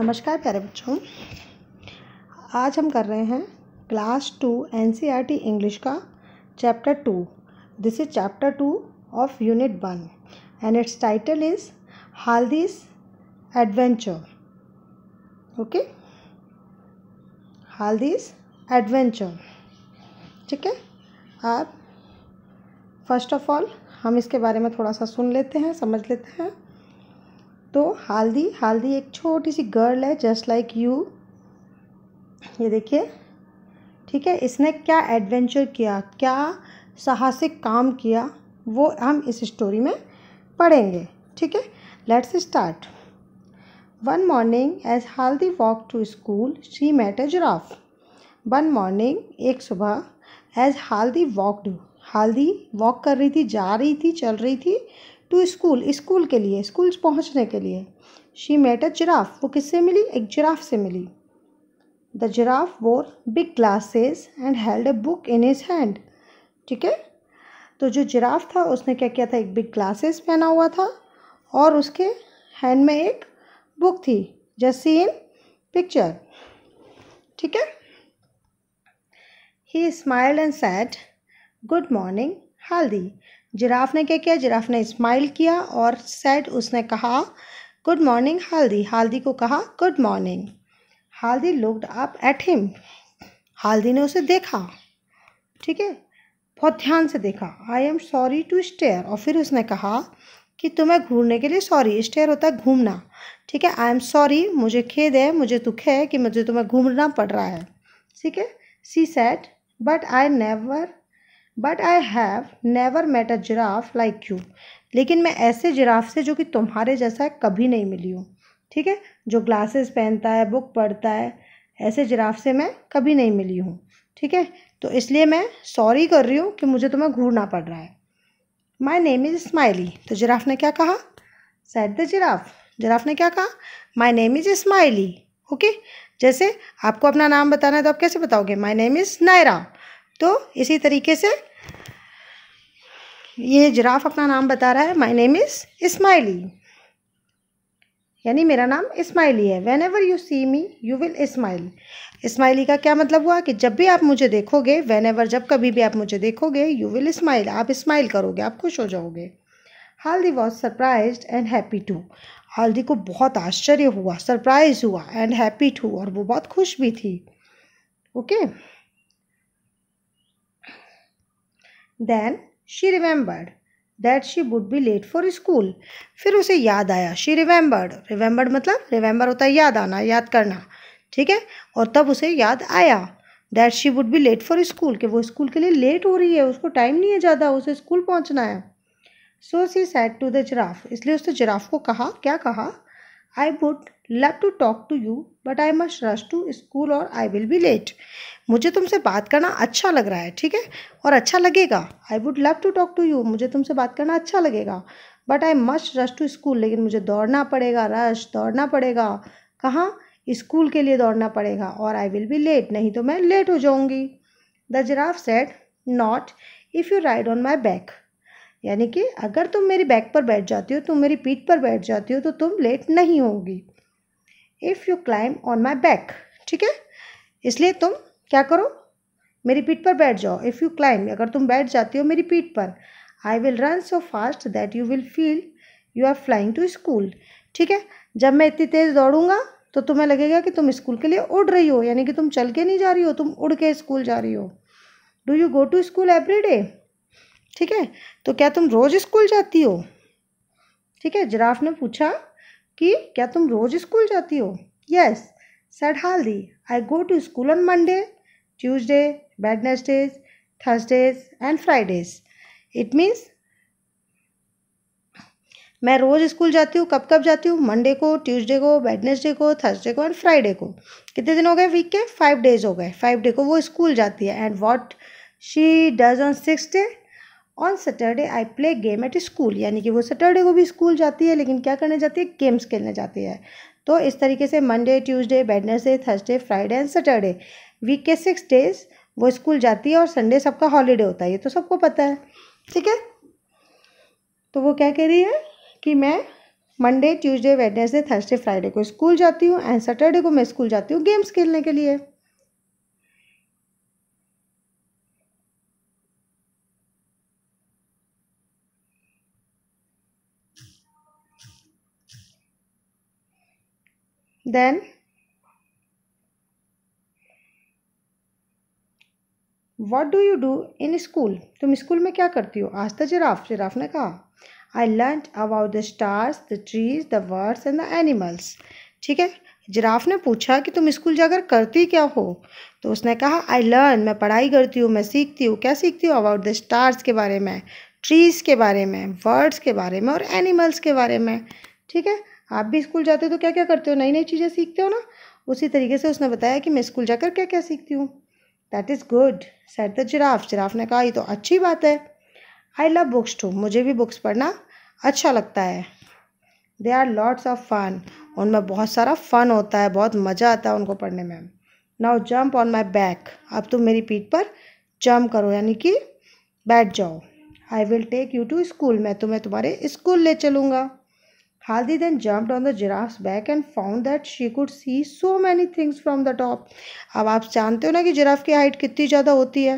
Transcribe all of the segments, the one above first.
नमस्कार प्यारे बच्चों आज हम कर रहे हैं क्लास टू एन इंग्लिश का chapter two this is chapter two of unit one and its title is Haldi's adventure okay Haldi's adventure ठीक है आप फर्स्ट ऑफ ऑल हम इसके बारे में थोड़ा सा सुन लेते हैं समझ लेते हैं तो हल्दी हल्दी एक छोटी सी गर्ल है जस्ट लाइक यू ये देखिए ठीक है इसने क्या एडवेंचर किया क्या साहसिक काम किया वो हम इस स्टोरी में पढ़ेंगे ठीक है let's start one morning as Haldi walk to school she met a giraffe one morning एक सुबह एज हल्दी वॉकड हल्दी वॉक कर रही थी जा रही थी चल रही थी टू स्कूल स्कूल के लिए स्कूल पहुँचने के लिए शी मेट अ जिराफ वो किससे मिली एक जिराफ से मिली the giraffe wore big glasses and held a book in his hand ठीक है तो जो जिराफ था उसने क्या किया था एक बिग ग्लासेस पहना हुआ था और उसके हैंड में एक बुक थी जस्ट सी इन पिक्चर ठीक है he smiled and said good morning the giraffe ने क्या किया जिराफ ने स्माइल किया और सेड उसने कहा गुड मॉर्निंग हल्दी हल्दी को कहा good morning Haldi looked up at him Haldi ने उसे देखा ठीक है बहुत ध्यान से देखा I am sorry to stare और फिर उसने कहा कि तुम्हें घूरने के लिए सॉरी स्टेयर होता है घूमना ठीक है आई एम सॉरी मुझे खेद है मुझे दुख है कि मुझे तुम्हें घूमना पड़ रहा है ठीक है she said but I never but I have never met a giraffe like you लेकिन मैं ऐसे जिराफ से जो कि तुम्हारे जैसा है कभी नहीं मिली हूँ ठीक है जो ग्लासेस पहनता है बुक पढ़ता है ऐसे जिराफ से मैं कभी नहीं मिली हूँ ठीक है तो इसलिए मैं सॉरी कर रही हूँ कि मुझे तुम्हें घूरना पड़ रहा है माई नेम इज़ स्माइली तो जिराफ ने क्या कहा सैड द जिराफ जिराफ ने क्या कहा my name is Smiley okay जैसे आपको अपना नाम बताना है तो आप कैसे बताओगे माई नेम इज़ नायरा तो इसी तरीके से ये जिराफ अपना नाम बता रहा है माई नेम इज़ इस्माइली यानी मेरा नाम इस्माइली है whenever you see me you will smile Smiley का क्या मतलब हुआ कि जब भी आप मुझे देखोगे वेन एवर जब कभी भी आप मुझे देखोगे यू विल इस्माइल आप इस्माइल करोगे आप खुश हो जाओगे Haldi was surprise and happy too Haldi को बहुत आश्चर्य हुआ सरप्राइज हुआ एंड हैप्पी टू और वो बहुत खुश भी थी okay okay? Then she remembered that she would be late for school फिर उसे याद आया शी रिमेंबर्ड रिमेंबर्ड मतलब रिमेंबर होता है याद आना याद करना ठीक है और तब उसे याद आया that she would be late for school कि वो स्कूल के लिए लेट हो रही है उसको टाइम नहीं है ज़्यादा उसे स्कूल पहुँचना है so she said to the giraffe इसलिए उसने जराफ को कहा क्या कहा I would love to talk to you but I must rush to school और आई विल बी लेट मुझे तुमसे बात करना अच्छा लग रहा है ठीक है और अच्छा लगेगा I would love to talk to you मुझे तुमसे बात करना अच्छा लगेगा but I must rush to school लेकिन मुझे दौड़ना पड़ेगा रश दौड़ना पड़ेगा कहाँ स्कूल के लिए दौड़ना पड़ेगा और आई विल बी लेट नहीं तो मैं लेट हो जाऊँगी the giraffe said not if you ride on my back यानी कि अगर तुम मेरी बैक पर बैठ जाती हो तुम मेरी पीठ पर बैठ जाती हो तो तुम लेट नहीं होगी if you climb on my back ठीक है इसलिए तुम क्या करो मेरी पीठ पर बैठ जाओ इफ़ यू क्लाइम अगर तुम बैठ जाती हो मेरी पीठ पर I will run so fast that you will feel you are flying to school ठीक है जब मैं इतनी तेज़ दौड़ूंगा तो तुम्हें लगेगा कि तुम स्कूल के लिए उड़ रही हो यानी कि तुम चल के नहीं जा रही हो तुम उड़ के स्कूल जा रही हो do you go to school every day ठीक है तो क्या तुम रोज़ स्कूल जाती हो ठीक है जिराफ ने पूछा कि क्या तुम रोज़ स्कूल जाती हो yes said Haldi I go to school on Monday Tuesday Wednesdays Thursdays and Fridays it means मैं रोज़ स्कूल जाती हूँ कब कब जाती हूँ मंडे को ट्यूसडे को वेडनेसडे को थर्सडे को एंड फ्राइडे को कितने दिन हो गए वीक के फाइव डेज हो गए फाइव डे को वो स्कूल जाती है and what she does on six day on Saturday I play game at school यानी कि वो सैटरडे को भी स्कूल जाती है लेकिन क्या करने जाती है गेम्स खेलने जाती है तो इस तरीके से Monday Tuesday Wednesday Thursday Friday and Saturday week के सिक्स डेज वो स्कूल जाती है और संडे सबका हॉलीडे होता है ये तो सबको पता है ठीक है तो वो क्या कह रही है कि मैं Monday Tuesday Wednesday Thursday Friday को स्कूल जाती हूँ एंड सैटरडे को मैं स्कूल जाती हूँ गेम्स खेलने के लिए then what do you do in school तुम स्कूल में क्या करती हो आज the तो जराफ जराफ ने कहा I learn about the stars the trees the words and the animals ठीक है जिराफ ने पूछा कि तुम स्कूल जाकर करती क्या हो तो उसने कहा आई लर्न मैं पढ़ाई करती हूँ मैं सीखती हूँ क्या सीखती हूँ अबाउट द स्टार्स के बारे में ट्रीज़ के बारे में वर्ड्स के बारे में और एनिमल्स के बारे में ठीक है आप भी स्कूल जाते हो तो क्या क्या करते हो नई नई चीज़ें सीखते हो ना उसी तरीके से उसने बताया कि मैं स्कूल जाकर क्या क्या सीखती हूँ that is good said the giraffe giraffe ने कहा ये तो अच्छी बात है आई लव बुक्स टू मुझे भी बुक्स पढ़ना अच्छा लगता है they are lots of fun उनमें बहुत सारा फ़न होता है बहुत मज़ा आता है उनको पढ़ने में now jump on my back अब तुम मेरी पीठ पर जम्प करो यानी कि बैठ जाओ I will take you to school मैं तुम्हें तुम्हारे स्कूल ले चलूँगा Haldi then jumped on the giraffe's back and found that she could see so many things from the top. अब आप जानते हो ना कि जिराफ की हाइट कितनी ज़्यादा होती है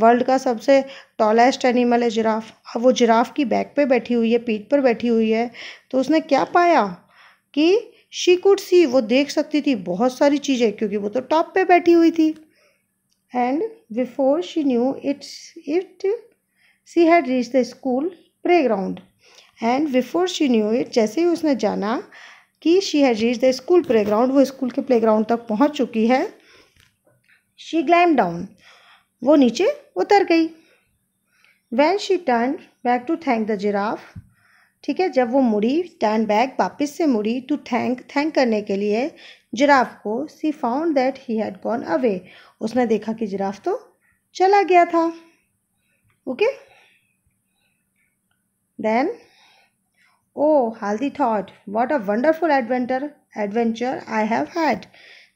वर्ल्ड का सबसे टॉलेस्ट एनिमल है जिराफ अब वो जिराफ की बैक पे बैठी हुई है पीठ पर बैठी हुई है तो उसने क्या पाया कि शी कुड सी वो देख सकती थी बहुत सारी चीज़ें क्योंकि वो तो टॉप पे बैठी हुई थी and before she knew it's it she had reach the school playground and before she knew it जैसे ही उसने जाना कि she has reach the school ground वो स्कूल के ग्राउंड तक पहुँच चुकी है शी ग्लैम डाउन वो नीचे उतर गई when she turn back to thank the giraffe ठीक है जब वो मुड़ी टर्न बैक वापस से मुड़ी टू थैंक थैंक करने के लिए जिराफ को she found that he had gone away उसने देखा कि जिराफ तो चला गया था okay then oh Haldi thought what a wonderful adventure adventure I have had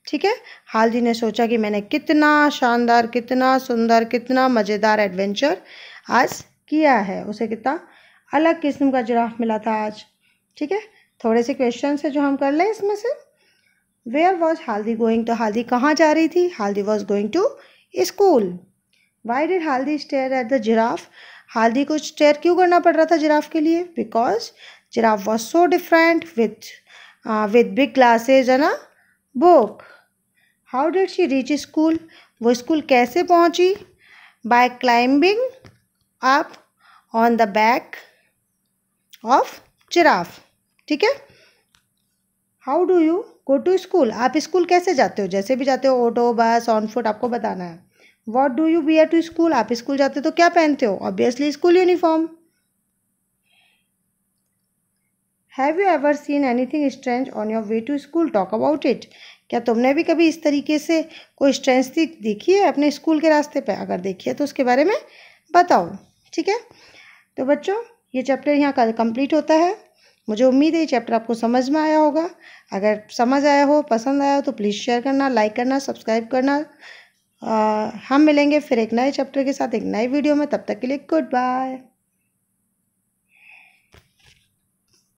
ठीक है हाल्दी ने सोचा कि मैंने कितना शानदार कितना सुंदर कितना मज़ेदार एडवेंचर आज किया है उसे कितना अलग किस्म का जिराफ मिला था आज ठीक है थोड़े से क्वेश्चन है जो हम कर लें इसमें से वेयर वॉज हाल्दी गोइंग तो हाल्दी कहाँ जा रही थी Haldi was going to school why did Haldi stare at the giraffe Haldi को स्टेयर क्यों करना पड़ रहा था जिराफ के लिए because giraffe was so different with with big glasses है ना बुक how did she reach school वो स्कूल कैसे पहुंची by climbing up on the back of giraffe ठीक है how do you go to school आप स्कूल कैसे जाते हो जैसे भी जाते हो ऑटो बस ऑन फुट आपको बताना है what do you wear to school आप स्कूल जाते हो तो क्या पहनते हो obviously school uniform have you ever seen anything strange on your way to school talk about it क्या तुमने भी कभी इस तरीके से कोई स्ट्रेंज देखी है अपने स्कूल के रास्ते पर अगर देखी है तो उसके बारे में बताओ ठीक है तो बच्चों ये चैप्टर यहाँ का कंप्लीट होता है मुझे उम्मीद है ये चैप्टर आपको समझ में आया होगा अगर समझ आया हो पसंद आया हो तो प्लीज़ शेयर करना लाइक करना सब्सक्राइब करना आ, हम मिलेंगे फिर एक नए चैप्टर के साथ एक नए वीडियो में तब तक के लिए गुड बाय